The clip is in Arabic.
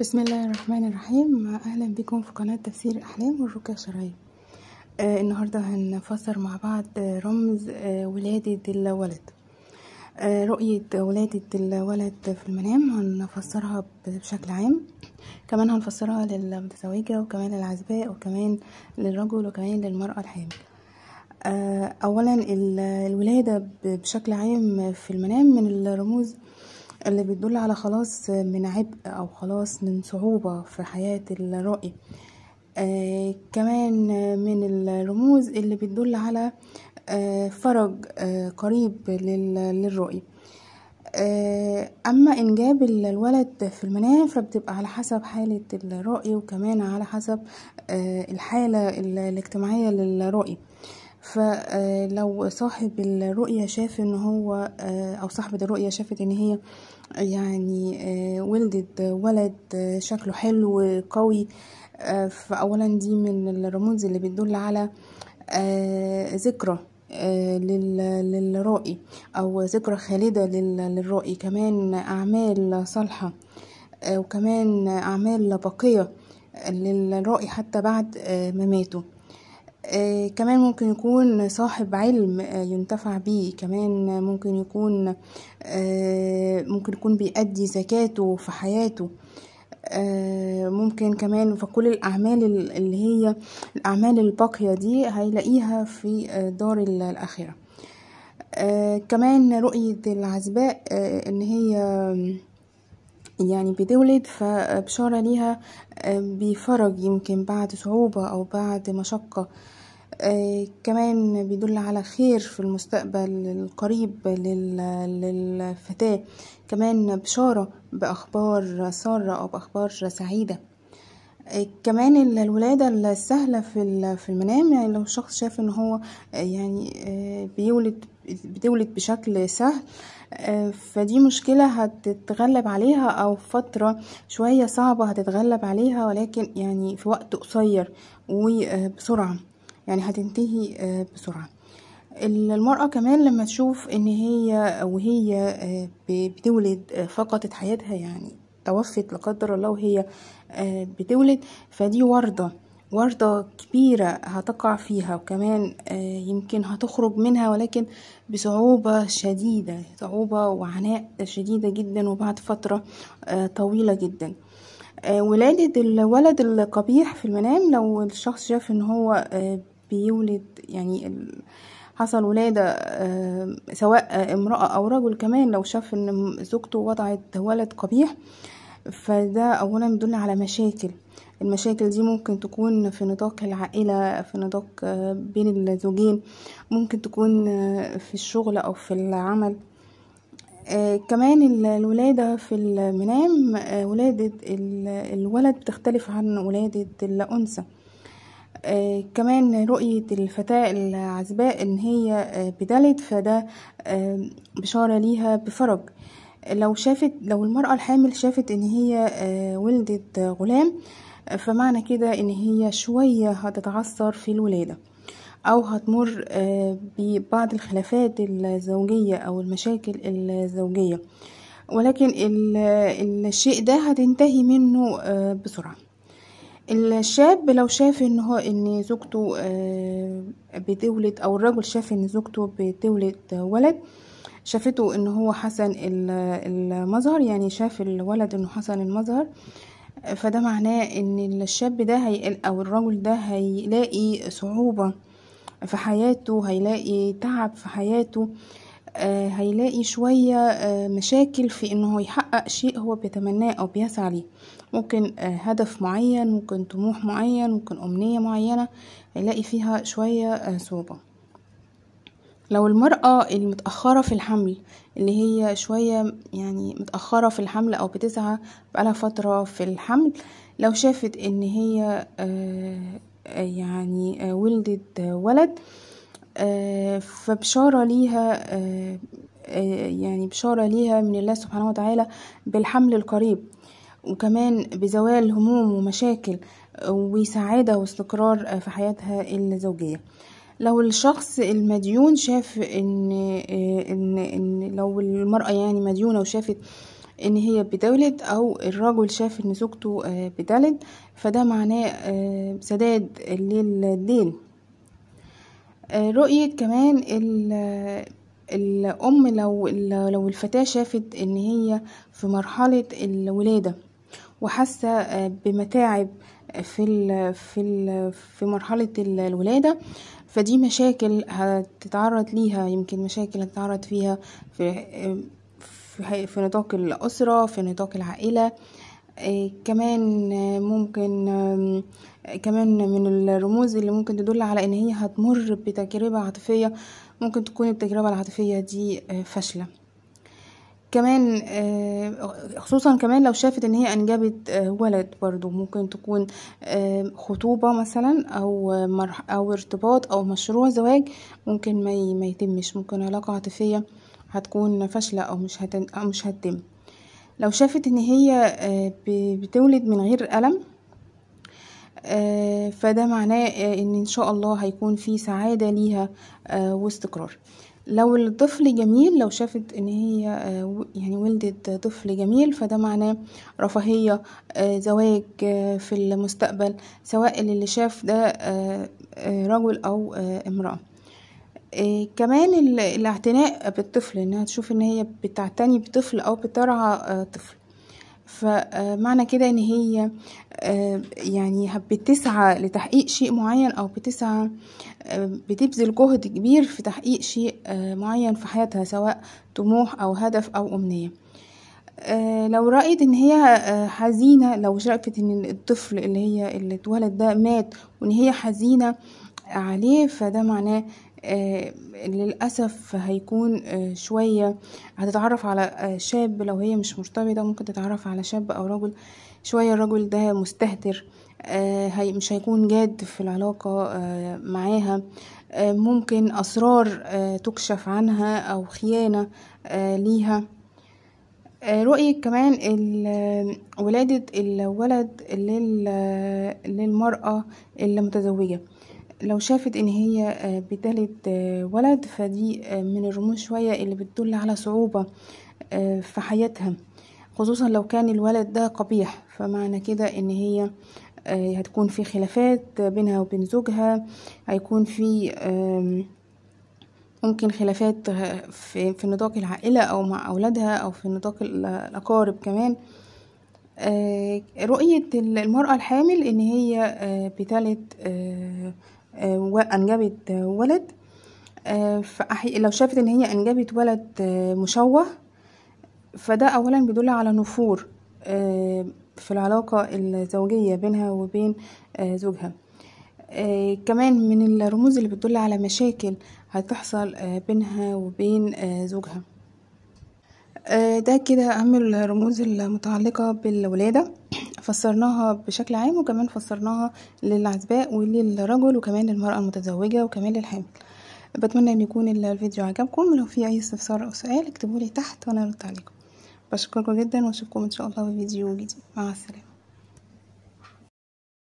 بسم الله الرحمن الرحيم اهلا بكم في قناه تفسير احلام والرقيه الشرعيه آه النهارده هنفسر مع بعض آه، رمز آه ولاده الولد آه رؤيه ولاده الولد في المنام هنفسرها بشكل عام كمان هنفسرها للمتزوجه وكمان للعزباء وكمان للرجل وكمان للمراه الحامل آه، اولا الولاده بشكل عام في المنام من الرموز اللي بيدل على خلاص من عبء أو خلاص من صعوبة في حياة الرؤي آه كمان من الرموز اللي بتدل على آه فرج آه قريب للرؤية آه أما إنجاب الولد في المنام فبتبقى على حسب حالة الرؤي وكمان على حسب آه الحالة الاجتماعية للرؤي فلو آه، صاحب الرؤية شاف إن هو آه أو صاحبة الرؤية شافت إن هي يعني آه، ولدت ولد آه، شكله حلو قوي آه، فأولا دي من الرموز اللي بتدل على ذكرى للرائي أو ذكرى خالدة للرائي كمان أعمال صالحة وكمان أعمال باقية للرائي حتى بعد مماته آه، كمان ممكن يكون صاحب علم آه، ينتفع بيه كمان ممكن يكون آه، ممكن يكون بيأدي زكاته في حياته ممكن كمان فكل الأعمال اللي هي الأعمال الباقية دي هيلاقيها في دار الآخرة كمان رؤية العزباء إن هي يعني بتولد فبشارة ليها بفرج يمكن بعد صعوبة أو بعد مشقة آه، كمان بيدل على خير في المستقبل القريب للفتاة كمان بشارة بأخبار سارة أو بأخبار سعيدة آه، كمان الولادة السهلة في المنام يعني لو الشخص شاف ان هو آه، يعني بيولد بتولد بشكل سهل فدي مشكلة هتتغلب عليها أو فترة شوية صعبة هتتغلب عليها ولكن يعني في وقت قصير وبسرعة يعني هتنتهي آه، بسرعة المرأة كمان لما تشوف ان هي وهي آه، بتولد آه، فقدت حياتها يعني توفت لا قدر الله وهي بتولد فدي ورده وردة كبيرة هتقع فيها وكمان آه، يمكن هتخرج منها ولكن بصعوبة شديدة صعوبة وعناء شديدة جدا وبعد فترة آه، طويلة جدا آه، ولادة الولد القبيح في المنام لو الشخص شاف ان هو بيولد يعني حصل ولادة سواء امرأة أو رجل كمان لو شاف إن زوجته وضعت ولد قبيح فده اولا بيدل على مشاكل المشاكل دي ممكن تكون في نطاق العائلة في نطاق آه، بين الزوجين ممكن تكون آه، في الشغل أو في العمل آه كمان الولادة في المنام آه ولادة الولد بتختلف عن ولادة الأنثى آه كمان رؤية الفتاة العزباء إن هي آه، بدلت فده بشارة ليها بفرج لو شافت لو المرأة الحامل شافت ان هي آه، ولدت غلام فمعنى كده ان هي شوية هتتعثر في الولادة او هتمر آه، ببعض الخلافات الزوجية او المشاكل الزوجية ولكن الشيء ده هتنتهي منه آه، بسرعة الشاب لو شاف ان هو ان زوجته بتولد او الرجل شاف ان زوجته بتولد ولد شافته ان هو حسن المظهر يعني شاف الولد انه حسن المظهر فده معناه ان الشاب ده هي او الرجل ده هيلاقي صعوبة في حياته هيلاقي تعب في حياته آه، هيلاقي شوية آه، مشاكل في انه يحقق شيء هو بيتمناه او بيسعى ليه ممكن آه، هدف معين ممكن طموح معين ممكن امنية معينة هيلاقي فيها شوية صعوبة لو المرأة المتأخرة في الحمل اللي هي شوية يعني متأخرة في الحمل أو بتسعى بقالها فترة في الحمل لو شافت إن هي آه، يعني آه، ولدت ولد آه، فبشارة ليها يعني بشارة ليها من الله سبحانه وتعالى بالحمل القريب وكمان بزوال هموم ومشاكل وسعادة واستقرار في حياتها الزوجية لو الشخص المديون شاف ان ان ان لو المرأة يعني مديونة وشافت ان هي بتولد او الرجل شاف ان زوجته آه، بتلد فده معناه آه، سداد للدين آه، رؤية كمان الام لو لو الفتاة شافت ان هي في مرحلة الولادة وحاسة بمتاعب في في في مرحلة الولادة فدي مشاكل هتتعرض ليها يمكن مشاكل هتتعرض فيها في, في, في نطاق الأسرة في نطاق العائلة إيه، كمان ممكن كمان من الرموز اللي ممكن تدل على ان هي هتمر بتجربة عاطفية ممكن تكون التجربة العاطفية دي فاشلة كمان آه، خصوصا كمان لو شافت ان هي انجبت آه، ولد برضو ممكن تكون آه، خطوبة مثلا او او ارتباط او مشروع زواج ممكن ما يتمش ممكن علاقة عاطفية هتكون فاشلة او مش أو مش هتتم لو شافت ان هي بتولد من غير ألم فده معناه ان ان شاء الله هيكون في سعادة ليها واستقرار لو الطفل جميل لو شافت ان هي آه، يعني ولدت طفل جميل فده معناه رفاهية آه، زواج آه، في المستقبل سواء اللي شاف ده رجل او امرأة كمان الاعتناء بالطفل انها تشوف ان هي بتعتني بطفل او بترعى طفل فمعنى كده ان هي يعني بتسعى لتحقيق شيء معين او بتسعى بتبذل جهد كبير في تحقيق شيء آه، معين في حياتها سواء طموح أو هدف أو أمنية آه، لو رأيت ان هي آه، حزينة لو شافت ان الطفل اللي هي اللي اتولد ده مات وان هي حزينة عليه فده معناه آه، للأسف هيكون آه، شوية هتتعرف على آه، شاب لو هي مش مرتبطة ممكن تتعرف على شاب أو رجل شوية الرجل ده مستهتر هي مش هيكون جاد في العلاقة معاها ممكن أسرار تكشف عنها أو خيانة ليها رؤية كمان ولادة الولد للمرأة اللي متزوجة لو شافت ان هي آه، بتلد آه، ولد فدي آه، من الرموز شوية اللي بتدل على صعوبة في حياتها خصوصا لو كان الولد ده قبيح فمعنى كده ان هي هتكون في خلافات بينها وبين زوجها هيكون في ممكن خلافات في نطاق العائلة أو مع أولادها أو في نطاق الأقارب كمان رؤية المرأة الحامل إن هي بتلد أنجبت ولد آه، فأحي... لو شافت إن هي أنجبت ولد آه، مشوه فده أولا بيدل على نفور آه، في العلاقة الزوجية بينها وبين زوجها كمان من الرموز اللي بتدل على مشاكل هتحصل بينها وبين زوجها ده كده أهم الرموز المتعلقة بالولادة فسرناها بشكل عام وكمان فسرناها للعزباء وللرجل وكمان للمرأة المتزوجة وكمان للحامل بتمنى ان يكون الفيديو عجبكم لو في اي استفسار او سؤال اكتبولي تحت وانا ارد عليكم بشكركم جدا واشوفكم ان شاء الله في فيديو جديد مع السلامه